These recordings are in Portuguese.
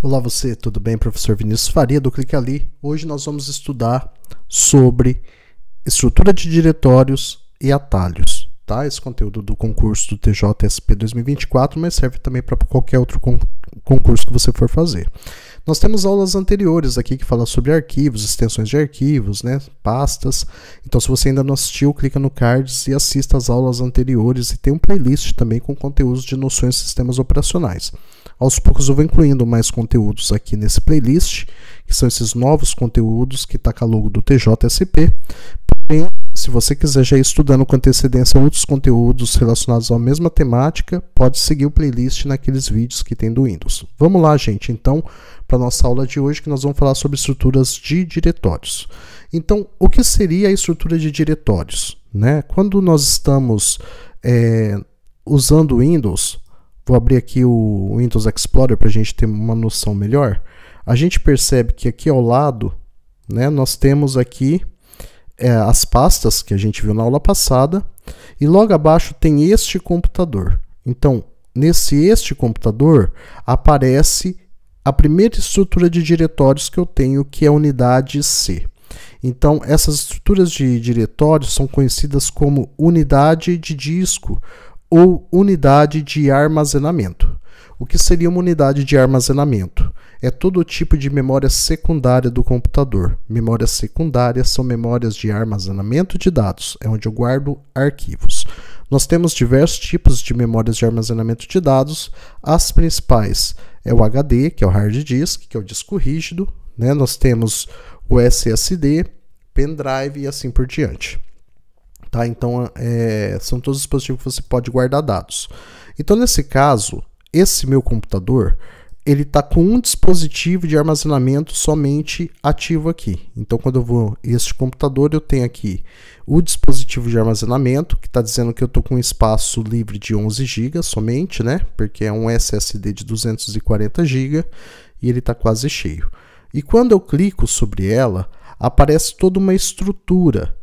Olá você, tudo bem? Professor Vinícius Faria do Clique Ali. Hoje nós vamos estudar sobre estrutura de diretórios e atalhos tá? Esse conteúdo do concurso do TJSP 2024, mas serve também para qualquer outro con concurso que você for fazer. Nós temos aulas anteriores aqui que falam sobre arquivos, extensões de arquivos, né, pastas. Então, se você ainda não assistiu, clica no cards e assista às aulas anteriores. E tem um playlist também com conteúdos de noções de sistemas operacionais. Aos poucos eu vou incluindo mais conteúdos aqui nesse playlist, que são esses novos conteúdos que está com a logo do TJSP. Porém, se você quiser já ir estudando com antecedência outros conteúdos relacionados à mesma temática, pode seguir o playlist naqueles vídeos que tem do Windows. Vamos lá, gente, então, para nossa aula de hoje que nós vamos falar sobre estruturas de diretórios. Então, o que seria a estrutura de diretórios? Né? Quando nós estamos é, usando o Windows, vou abrir aqui o Windows Explorer para a gente ter uma noção melhor. A gente percebe que aqui ao lado, né, nós temos aqui é, as pastas que a gente viu na aula passada, e logo abaixo tem este computador. Então, nesse este computador aparece a primeira estrutura de diretórios que eu tenho, que é a unidade C. Então, essas estruturas de diretórios são conhecidas como unidade de disco ou unidade de armazenamento. O que seria uma unidade de armazenamento? É todo tipo de memória secundária do computador. Memórias secundárias são memórias de armazenamento de dados, é onde eu guardo arquivos. Nós temos diversos tipos de memórias de armazenamento de dados. As principais é o HD, que é o hard disk, que é o disco rígido. Né? Nós temos o SSD, pendrive e assim por diante. Tá? Então, é, são todos dispositivos que você pode guardar dados. Então, nesse caso, esse meu computador, ele está com um dispositivo de armazenamento somente ativo aqui. Então, quando eu vou este computador, eu tenho aqui o dispositivo de armazenamento, que está dizendo que eu estou com um espaço livre de 11 GB somente, né? Porque é um SSD de 240 GB e ele está quase cheio. E quando eu clico sobre ela, aparece toda uma estrutura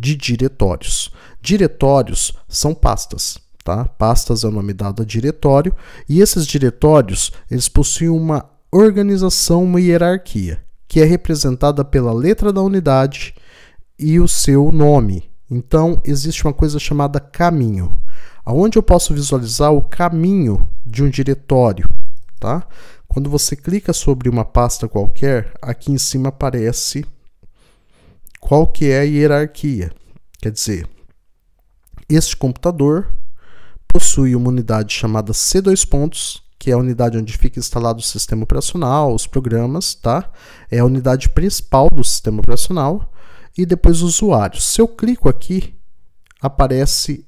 de diretórios. Diretórios são pastas. Tá? Pastas é o nome dado a diretório, e esses diretórios eles possuem uma organização, uma hierarquia, que é representada pela letra da unidade e o seu nome. Então, existe uma coisa chamada caminho, aonde eu posso visualizar o caminho de um diretório. Tá? Quando você clica sobre uma pasta qualquer, aqui em cima aparece qual que é a hierarquia? Quer dizer, este computador possui uma unidade chamada C2 pontos, que é a unidade onde fica instalado o sistema operacional, os programas, tá? É a unidade principal do sistema operacional e depois usuários. Se eu clico aqui, aparece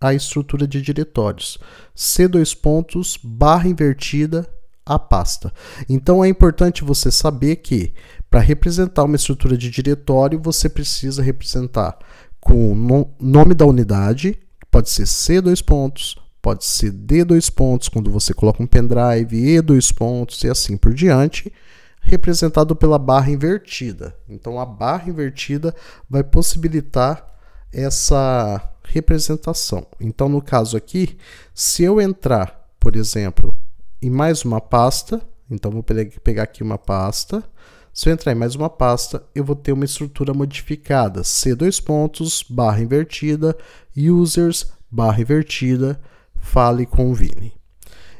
a estrutura de diretórios. C2 pontos barra invertida a pasta. Então é importante você saber que para representar uma estrutura de diretório, você precisa representar com o nome da unidade, pode ser C dois pontos, pode ser D dois pontos, quando você coloca um pendrive, E dois pontos e assim por diante, representado pela barra invertida. Então a barra invertida vai possibilitar essa representação. Então no caso aqui, se eu entrar, por exemplo, em mais uma pasta, então vou pegar aqui uma pasta, se eu entrar em mais uma pasta, eu vou ter uma estrutura modificada, C dois pontos, barra invertida, users, barra invertida, fale com o Vini.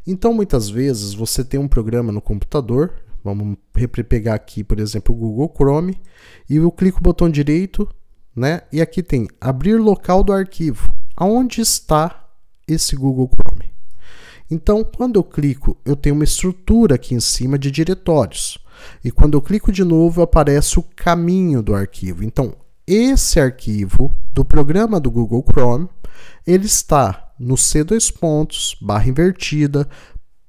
Então, muitas vezes, você tem um programa no computador, vamos pegar aqui, por exemplo, o Google Chrome, e eu clico o botão direito, né? E aqui tem abrir local do arquivo. Aonde está esse Google Chrome? Então, quando eu clico, eu tenho uma estrutura aqui em cima de diretórios. E quando eu clico de novo, aparece o caminho do arquivo. Então, esse arquivo do programa do Google Chrome, ele está no c dois pontos, barra invertida,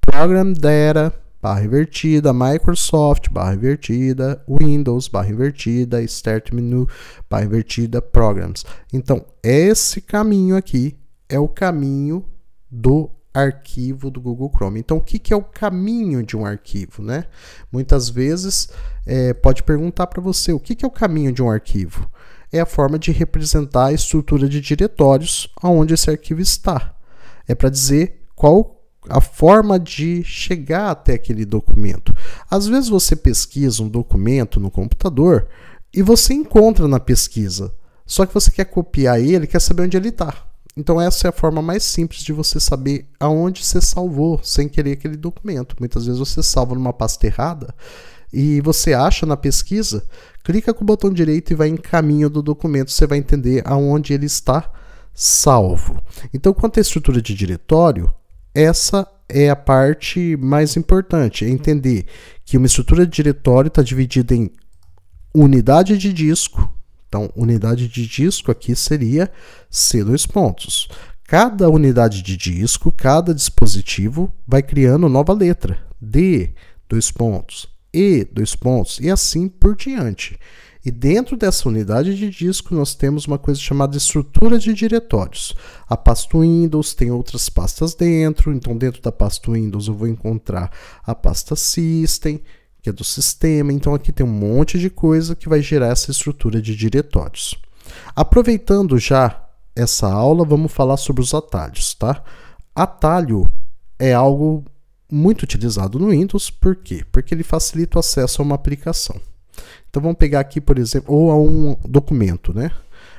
Program Data, barra invertida, Microsoft, barra invertida, Windows, barra invertida, Start Menu, barra invertida, Programs. Então, esse caminho aqui é o caminho do arquivo do Google Chrome. Então, o que, que é o caminho de um arquivo? Né? Muitas vezes é, pode perguntar para você o que, que é o caminho de um arquivo. É a forma de representar a estrutura de diretórios onde esse arquivo está. É para dizer qual a forma de chegar até aquele documento. Às vezes você pesquisa um documento no computador e você encontra na pesquisa, só que você quer copiar ele, quer saber onde ele está. Então essa é a forma mais simples de você saber aonde você salvou sem querer aquele documento. Muitas vezes você salva numa pasta errada e você acha na pesquisa, clica com o botão direito e vai em caminho do documento, você vai entender aonde ele está salvo. Então quanto à estrutura de diretório, essa é a parte mais importante, é entender que uma estrutura de diretório está dividida em unidade de disco, então, unidade de disco aqui seria c dois pontos. Cada unidade de disco, cada dispositivo vai criando nova letra. D, dois pontos. E, dois pontos. E assim por diante. E dentro dessa unidade de disco, nós temos uma coisa chamada estrutura de diretórios. A pasta Windows tem outras pastas dentro. Então, dentro da pasta Windows, eu vou encontrar a pasta System que é do sistema. Então aqui tem um monte de coisa que vai gerar essa estrutura de diretórios. Aproveitando já essa aula, vamos falar sobre os atalhos, tá? Atalho é algo muito utilizado no Windows, por quê? Porque ele facilita o acesso a uma aplicação. Então vamos pegar aqui, por exemplo, ou a um documento, né?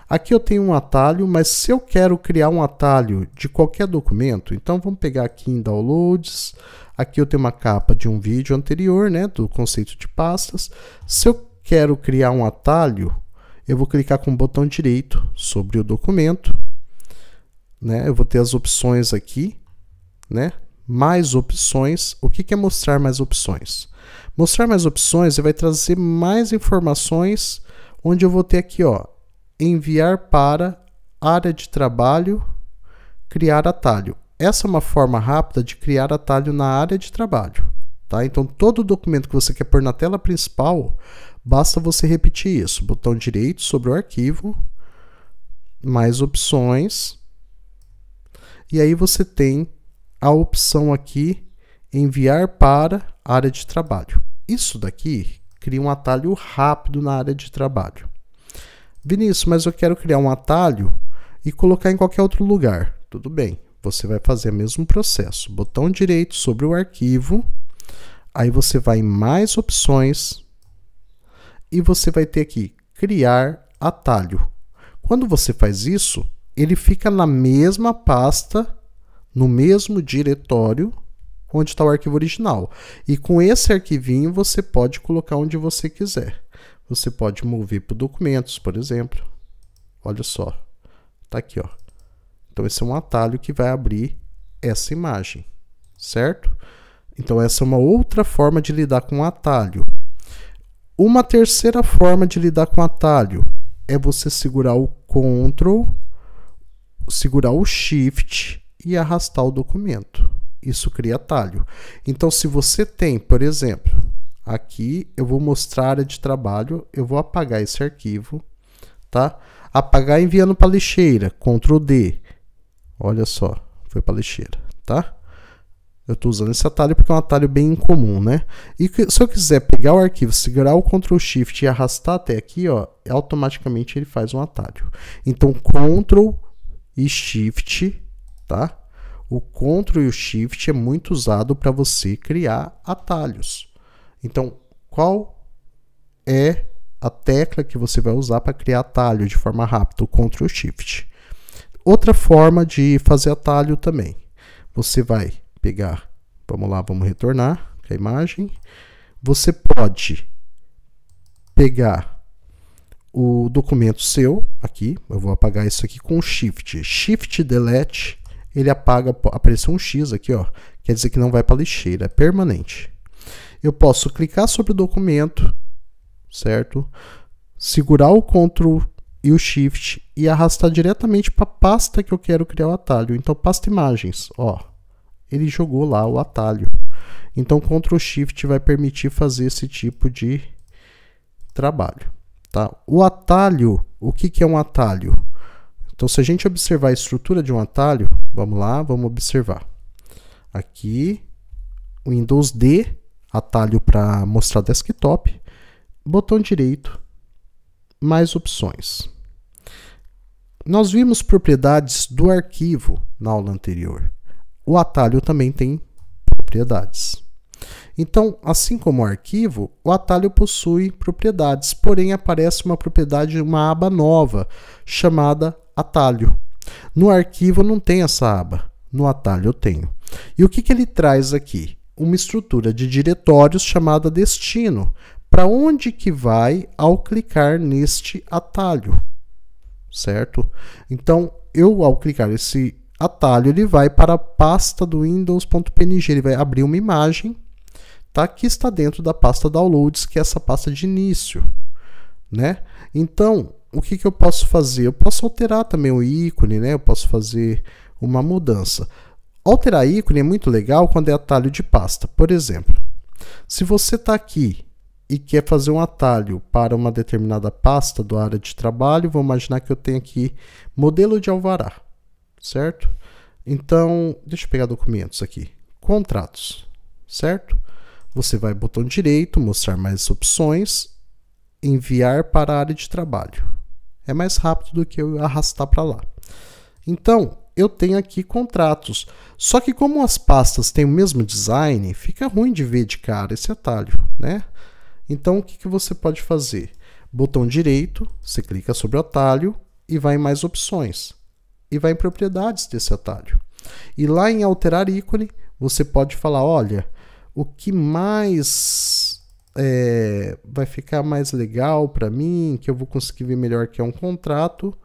Aqui eu tenho um atalho, mas se eu quero criar um atalho de qualquer documento, então vamos pegar aqui em Downloads, aqui eu tenho uma capa de um vídeo anterior, né, do conceito de pastas. Se eu quero criar um atalho, eu vou clicar com o botão direito sobre o documento, né, eu vou ter as opções aqui, né, mais opções. O que é mostrar mais opções? Mostrar mais opções, ele vai trazer mais informações, onde eu vou ter aqui, ó, enviar para área de trabalho, criar atalho. Essa é uma forma rápida de criar atalho na área de trabalho. Tá? Então, todo documento que você quer pôr na tela principal, basta você repetir isso. Botão direito sobre o arquivo, mais opções. E aí você tem a opção aqui, enviar para área de trabalho. Isso daqui cria um atalho rápido na área de trabalho. Vinícius, mas eu quero criar um atalho e colocar em qualquer outro lugar. Tudo bem, você vai fazer o mesmo processo. Botão direito sobre o arquivo, aí você vai em mais opções e você vai ter aqui criar atalho. Quando você faz isso, ele fica na mesma pasta, no mesmo diretório onde está o arquivo original. E com esse arquivinho você pode colocar onde você quiser. Você pode mover para documentos, por exemplo. Olha só, tá aqui, ó. Então esse é um atalho que vai abrir essa imagem, certo? Então essa é uma outra forma de lidar com atalho. Uma terceira forma de lidar com atalho é você segurar o Ctrl, segurar o Shift e arrastar o documento. Isso cria atalho. Então, se você tem, por exemplo, Aqui eu vou mostrar a área de trabalho, eu vou apagar esse arquivo, tá? Apagar enviando para lixeira, Ctrl D. Olha só, foi para lixeira, tá? Eu estou usando esse atalho porque é um atalho bem incomum, né? E se eu quiser pegar o arquivo, segurar o Ctrl Shift e arrastar até aqui, ó, automaticamente ele faz um atalho. Então, Ctrl e Shift, tá? O Ctrl e o Shift é muito usado para você criar atalhos. Então, qual é a tecla que você vai usar para criar atalho de forma rápida? O Ctrl Shift. Outra forma de fazer atalho também. Você vai pegar, vamos lá, vamos retornar a imagem. Você pode pegar o documento seu aqui, eu vou apagar isso aqui com Shift, Shift Delete, ele apaga, apareceu um X aqui, ó, quer dizer que não vai para lixeira, é permanente eu posso clicar sobre o documento, certo? Segurar o Ctrl e o Shift e arrastar diretamente para a pasta que eu quero criar o atalho. Então, pasta imagens, ó. Ele jogou lá o atalho. Então, Ctrl Shift vai permitir fazer esse tipo de trabalho, tá? O atalho, o que, que é um atalho? Então, se a gente observar a estrutura de um atalho, vamos lá, vamos observar. Aqui, Windows D, atalho para mostrar desktop, botão direito, mais opções. Nós vimos propriedades do arquivo na aula anterior. O atalho também tem propriedades. Então, assim como o arquivo, o atalho possui propriedades, porém aparece uma propriedade, uma aba nova, chamada atalho. No arquivo não tem essa aba, no atalho eu tenho. E o que, que ele traz aqui? uma estrutura de diretórios chamada destino, para onde que vai ao clicar neste atalho, certo? Então, eu ao clicar esse atalho, ele vai para a pasta do windows.png, ele vai abrir uma imagem, tá? Que está dentro da pasta downloads, que é essa pasta de início, né? Então, o que, que eu posso fazer? Eu posso alterar também o ícone, né? Eu posso fazer uma mudança. Alterar ícone é muito legal quando é atalho de pasta. Por exemplo, se você está aqui e quer fazer um atalho para uma determinada pasta do área de trabalho, vou imaginar que eu tenho aqui modelo de alvará, certo? Então, deixa eu pegar documentos aqui. Contratos, certo? Você vai botão direito, mostrar mais opções, enviar para a área de trabalho. É mais rápido do que eu arrastar para lá. Então, eu tenho aqui contratos. Só que como as pastas têm o mesmo design, fica ruim de ver de cara esse atalho, né? Então o que, que você pode fazer? Botão direito, você clica sobre o atalho e vai em mais opções. E vai em propriedades desse atalho. E lá em alterar ícone, você pode falar, olha, o que mais é, vai ficar mais legal para mim, que eu vou conseguir ver melhor que é um contrato,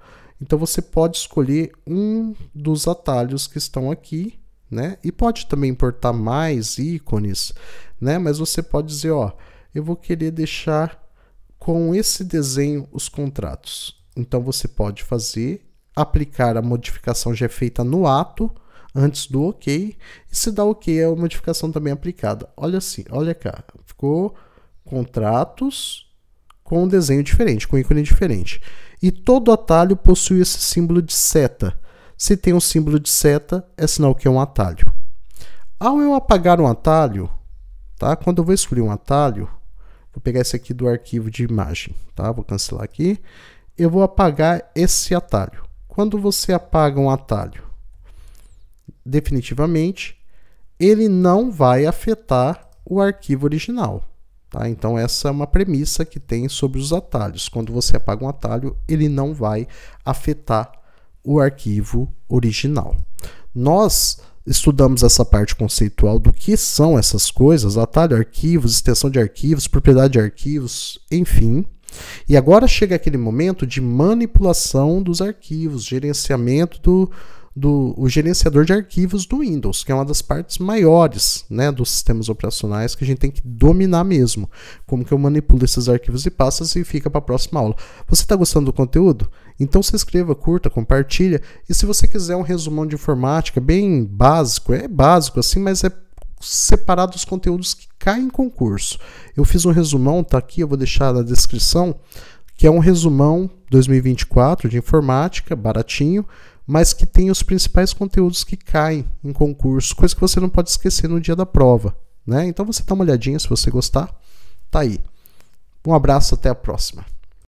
então você pode escolher um dos atalhos que estão aqui, né? E pode também importar mais ícones, né? Mas você pode dizer, ó, eu vou querer deixar com esse desenho os contratos. Então você pode fazer, aplicar a modificação já é feita no ato antes do OK, e se dá OK é a modificação também aplicada. Olha assim, olha cá, ficou contratos com um desenho diferente, com um ícone diferente e todo atalho possui esse símbolo de seta. Se tem um símbolo de seta, é sinal que é um atalho. Ao eu apagar um atalho, tá? quando eu vou escolher um atalho, vou pegar esse aqui do arquivo de imagem, tá? vou cancelar aqui, eu vou apagar esse atalho. Quando você apaga um atalho definitivamente, ele não vai afetar o arquivo original. Tá? Então, essa é uma premissa que tem sobre os atalhos. Quando você apaga um atalho, ele não vai afetar o arquivo original. Nós estudamos essa parte conceitual do que são essas coisas, atalho, arquivos, extensão de arquivos, propriedade de arquivos, enfim. E agora chega aquele momento de manipulação dos arquivos, gerenciamento do, do o gerenciador de arquivos do Windows, que é uma das partes maiores né, dos sistemas operacionais que a gente tem que dominar mesmo. Como que eu manipulo esses arquivos e pastas e fica para a próxima aula. Você está gostando do conteúdo? Então se inscreva, curta, compartilha. E se você quiser um resumão de informática bem básico, é básico assim, mas é separado os conteúdos que caem em concurso. Eu fiz um resumão, tá aqui, eu vou deixar na descrição, que é um resumão 2024 de informática, baratinho, mas que tem os principais conteúdos que caem em concurso, coisa que você não pode esquecer no dia da prova. Né? Então você dá uma olhadinha se você gostar. Tá aí. Um abraço, até a próxima.